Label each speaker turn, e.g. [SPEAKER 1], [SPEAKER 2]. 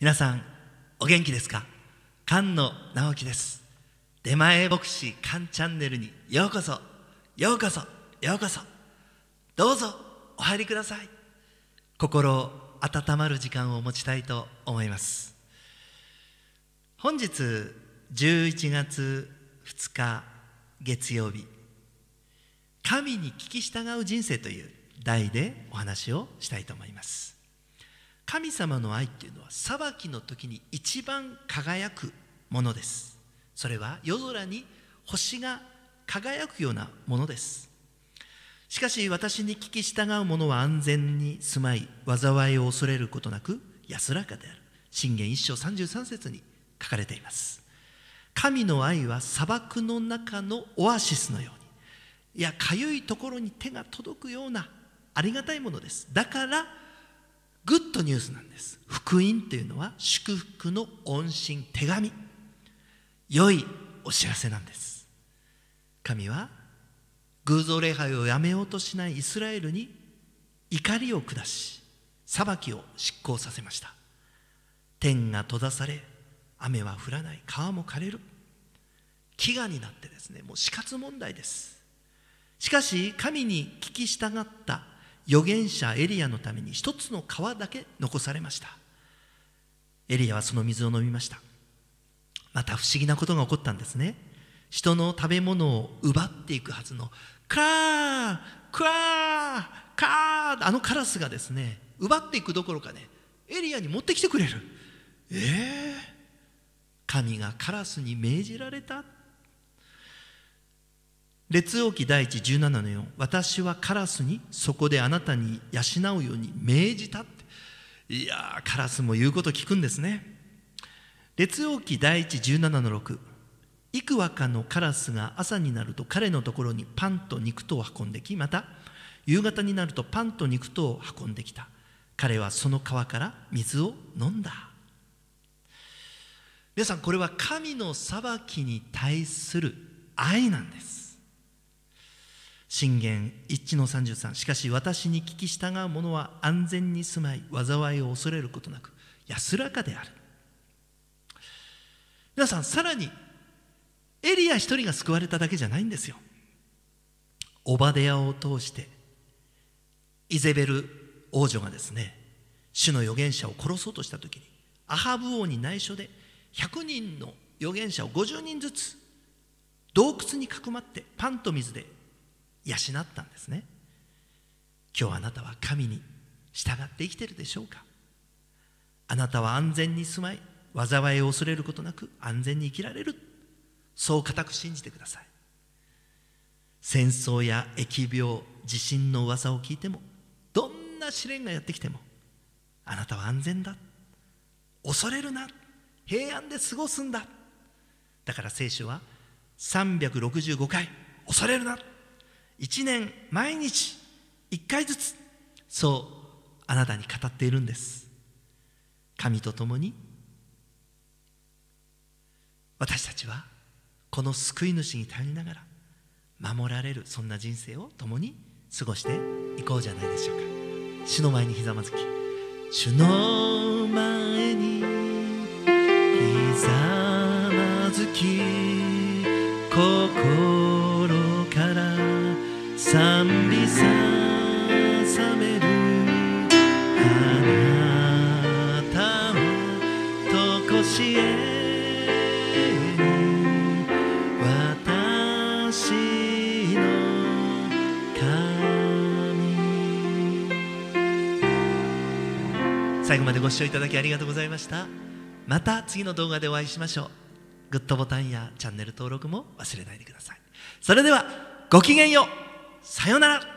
[SPEAKER 1] 皆さんお元気ですか菅野直樹です出前牧師菅チャンネルにようこそようこそようこそどうぞお入りください心温まる時間を持ちたいと思います本日11月2日月曜日神に聞き従う人生という題でお話をしたいと思います神様の愛っていうのは裁きの時に一番輝くものですそれは夜空に星が輝くようなものですしかし私に聞き従う者は安全に住まい災いを恐れることなく安らかである信玄一章33節に書かれています神の愛は砂漠の中のオアシスのようにいやかゆいところに手が届くようなありがたいものですだからグッドニュースなんです福音というのは祝福の恩信手紙良いお知らせなんです神は偶像礼拝をやめようとしないイスラエルに怒りを下し裁きを執行させました天が閉ざされ雨は降らない川も枯れる飢餓になってですねもう死活問題ですしかし神に聞き従った預言者エリアのために一つの川だけ残されましたエリアはその水を飲みましたまた不思議なことが起こったんですね人の食べ物を奪っていくはずのクークラーカーあのカラスがですね奪っていくどころかねエリアに持ってきてくれるええー、神がカラスに命じられた列王記第一17の4私はカラスにそこであなたに養うように命じたっていやカラスも言うこと聞くんですね列王記第一17の6幾若のカラスが朝になると彼のところにパンと肉とを運んできまた夕方になるとパンと肉とを運んできた彼はその川から水を飲んだ皆さんこれは神の裁きに対する愛なんです信玄一致の33しかし私に聞き従う者は安全に住まい災いを恐れることなく安らかである皆さんさらにエリア一人が救われただけじゃないんですよオバデヤを通してイゼベル王女がですね主の預言者を殺そうとした時にアハブ王に内緒で100人の預言者を50人ずつ洞窟にかくまってパンと水で養ったんですね今日あなたは神に従って生きてるでしょうかあなたは安全に住まい災いを恐れることなく安全に生きられるそう固く信じてください戦争や疫病地震の噂を聞いてもどんな試練がやってきてもあなたは安全だ恐れるな平安で過ごすんだだから聖書は365回恐れるな1年毎日1回ずつそうあなたに語っているんです神と共に私たちはこの救い主に頼りながら守られるそんな人生を共に過ごしていこうじゃないでしょうか主の前にひざまずき主の前賛美ささめるあなたをとこしえ最後までご視聴いただきありがとうございましたまた次の動画でお会いしましょうグッドボタンやチャンネル登録も忘れないでくださいそれではごきげんようさようなら